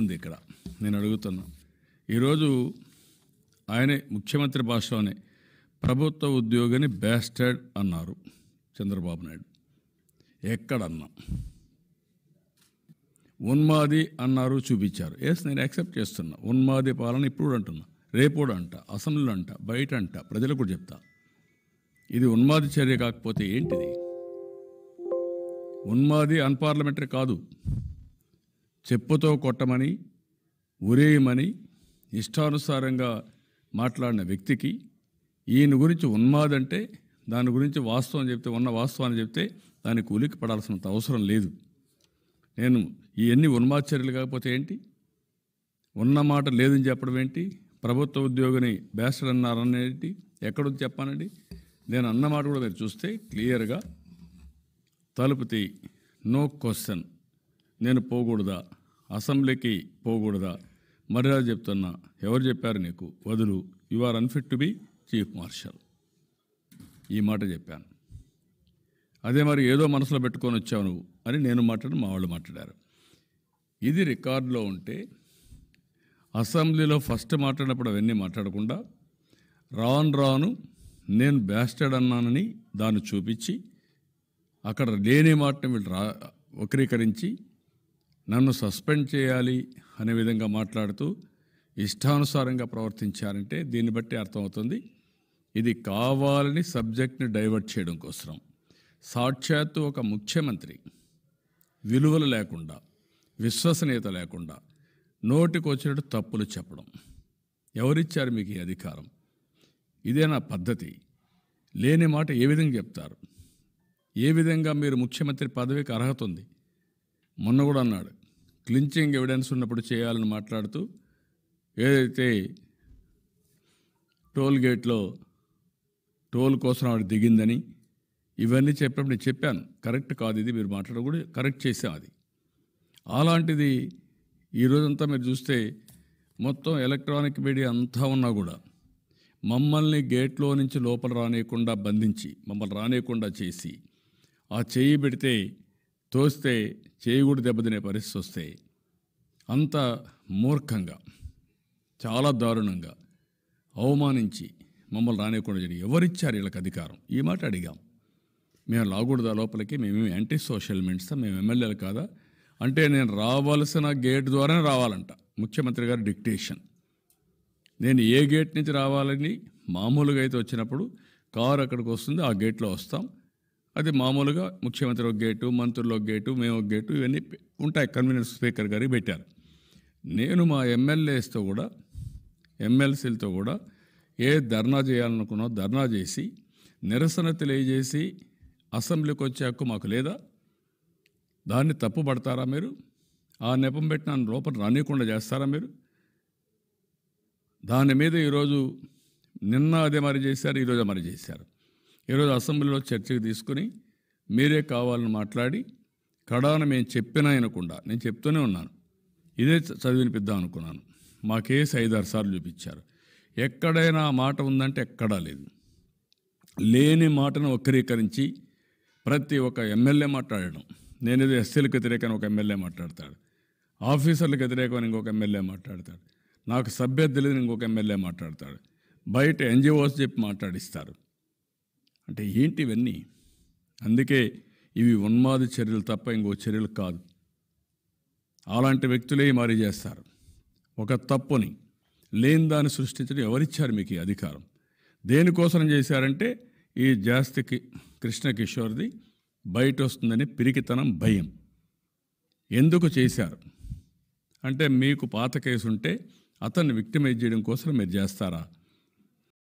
ఉంది ఇక్కడ నేను అడుగుతున్నా ఈరోజు ఆయనే ముఖ్యమంత్రి భాషలోనే ప్రభుత్వ ఉద్యోగిని బ్యాస్టర్డ్ అన్నారు చంద్రబాబు నాయుడు ఎక్కడన్నా ఉన్మాది అన్నారు చూపించారు ఎస్ నేను యాక్సెప్ట్ చేస్తున్నా ఉన్మాది పాలన ఇప్పుడు అంటున్నా రేపోడు అంట అసెంబ్లీ అంట బయట అంట ప్రజలకు కూడా చెప్తా ఇది ఉన్మాది చర్య కాకపోతే ఏంటిది ఉన్మాది అన్పార్లమెంటరీ కాదు చెప్పుతో కొట్టమని ఉరేయమని ఇష్టానుసారంగా మాట్లాడిన వ్యక్తికి ఈయన గురించి ఉన్మాదంటే దాని గురించి వాస్తవం చెప్తే ఉన్న వాస్తవాన్ని చెప్తే దానికి ఉలికి పడాల్సినంత అవసరం లేదు నేను ఇవన్నీ ఉన్మాద చర్యలు కాకపోతే ఏంటి ఉన్న మాట లేదని చెప్పడం ఏంటి ప్రభుత్వ ఉద్యోగిని బ్యాస్టర్ అన్నారనేది ఎక్కడ చెప్పానండి నేను అన్నమాట కూడా మీరు చూస్తే క్లియర్గా తలుపుతి నో క్వశ్చన్ నేను పోకూడదా అసెంబ్లీకి పోకూడదా మర్యాద చెప్తున్నా ఎవరు చెప్పారు నీకు వదులు you are unfit to be chief marshal ఈ మాట చెప్పాను అదే మరి ఏదో మనసులో పెట్టుకొని వచ్చావు నువ్వు అని నేను మాట్లాడి మా వాళ్ళు మాట్లాడారు ఇది రికార్డులో ఉంటే అసెంబ్లీలో ఫస్ట్ మాట్లాడినప్పుడు అవన్నీ మాట్లాడకుండా రాను రాను నేను బ్యాస్టెడ్ అన్నానని దాన్ని చూపించి అక్కడ లేని మాటను వీళ్ళు రా వక్రీకరించి నన్ను సస్పెండ్ చేయాలి అనే విధంగా మాట్లాడుతూ ఇష్టానుసారంగా ప్రవర్తించారంటే దీన్ని బట్టి అర్థమవుతుంది ఇది కావాలని సబ్జెక్ట్ని డైవర్ట్ చేయడం కోసం సాక్షాత్తు ఒక ముఖ్యమంత్రి విలువలు లేకుండా విశ్వసనీయత లేకుండా నోటికి వచ్చినట్టు తప్పులు చెప్పడం ఎవరిచ్చారు మీకు ఈ అధికారం ఇదే నా పద్ధతి లేని మాట ఏ విధంగా చెప్తారు ఏ విధంగా మీరు ముఖ్యమంత్రి పదవికి అర్హత ఉంది మొన్న కూడా అన్నాడు క్లించింగ్ ఎవిడెన్స్ ఉన్నప్పుడు చేయాలని మాట్లాడుతూ ఏదైతే టోల్ గేట్లో టోల్ కోసం ఆవిడ దిగిందని ఇవన్నీ చెప్పినప్పుడు నేను చెప్పాను కరెక్ట్ కాదు ఇది మీరు మాట్లాడకూడదు కరెక్ట్ చేసాం అది అలాంటిది ఈరోజంతా మీరు చూస్తే మొత్తం ఎలక్ట్రానిక్ మీడియా అంతా ఉన్నా కూడా మమ్మల్ని గేట్లో నుంచి లోపల రానియకుండా బంధించి మమ్మల్ని రానియకుండా చేసి ఆ చేయి పెడితే తోస్తే చేయి కూడా దెబ్బతినే పరిస్థితి వస్తే అంత మూర్ఖంగా చాలా దారుణంగా అవమానించి మమ్మల్ని రానివ్వకుండా జరిగి ఎవరిచ్చారు వీళ్ళకి అధికారం ఈ మాట అడిగాం మేము ఆ లోపలికి మేమేమి యాంటీ సోషల్ మెంట్స్తా మేము ఎమ్మెల్యేలు కాదా అంటే నేను రావాల్సిన గేట్ ద్వారానే రావాలంట ముఖ్యమంత్రి గారు డిక్టేషన్ నేను ఏ గేట్ నుంచి రావాలని మామూలుగా అయితే వచ్చినప్పుడు కారు అక్కడికి వస్తుంది ఆ గేట్లో వస్తాం అది మామూలుగా ముఖ్యమంత్రి ఒక గేటు మంత్రులు ఒక గేటు మేము ఒక గేటు ఇవన్నీ ఉంటాయి కన్వీనర్ స్పీకర్ గారికి పెట్టారు నేను మా ఎమ్మెల్యేస్తో కూడా ఎమ్మెల్సీలతో కూడా ఏ ధర్నా చేయాలనుకున్నా ధర్నా చేసి నిరసన తెలియజేసి అసెంబ్లీకి వచ్చే హక్కు మాకు లేదా దాన్ని తప్పుపడతారా మీరు ఆ నెపం పెట్టిన లోపల రానియకుండా చేస్తారా మీరు దాని మీద ఈరోజు నిన్న అదే మరి చేశారు ఈరోజు మరి చేశారు ఈరోజు అసెంబ్లీలో చర్చకు తీసుకుని మీరే కావాలని మాట్లాడి కడాన మేము చెప్పినా అనకుండా నేను చెప్తూనే ఉన్నాను ఇదే చదివినిపిద్దాం అనుకున్నాను మా కేసు ఐదారు సార్లు చూపించారు ఎక్కడైనా మాట ఉందంటే ఎక్కడా లేదు లేని మాటను వక్రీకరించి ప్రతి ఒక్క ఎమ్మెల్యే మాట్లాడడం నేనేదో ఎస్సీలకు వ్యతిరేకమైన ఒక ఎమ్మెల్యే మాట్లాడతాడు ఆఫీసర్లకు వ్యతిరేకమైన ఇంకొక ఎమ్మెల్యే మాట్లాడతాడు నాకు సభ్యత తెలియదు ఇంకొక ఎమ్మెల్యే మాట్లాడతాడు బయట ఎన్జిఓస్ చెప్పి మాట్లాడిస్తారు అంటే ఏంటి ఇవన్నీ అందుకే ఇవి ఉన్మాది చర్యలు తప్ప ఇంకో చర్యలు కాదు అలాంటి వ్యక్తులే మారి చేస్తారు ఒక తప్పుని లేని దాన్ని సృష్టించడం ఎవరిచ్చారు మీకు అధికారం దేనికోసం చేశారంటే ఈ జాస్తికి కృష్ణ కిషోర్ది బయట వస్తుందని పిరికితనం భయం ఎందుకు చేశారు అంటే మీకు పాత కేసు ఉంటే అతన్ని విక్టిమైజ్ చేయడం కోసం మీరు చేస్తారా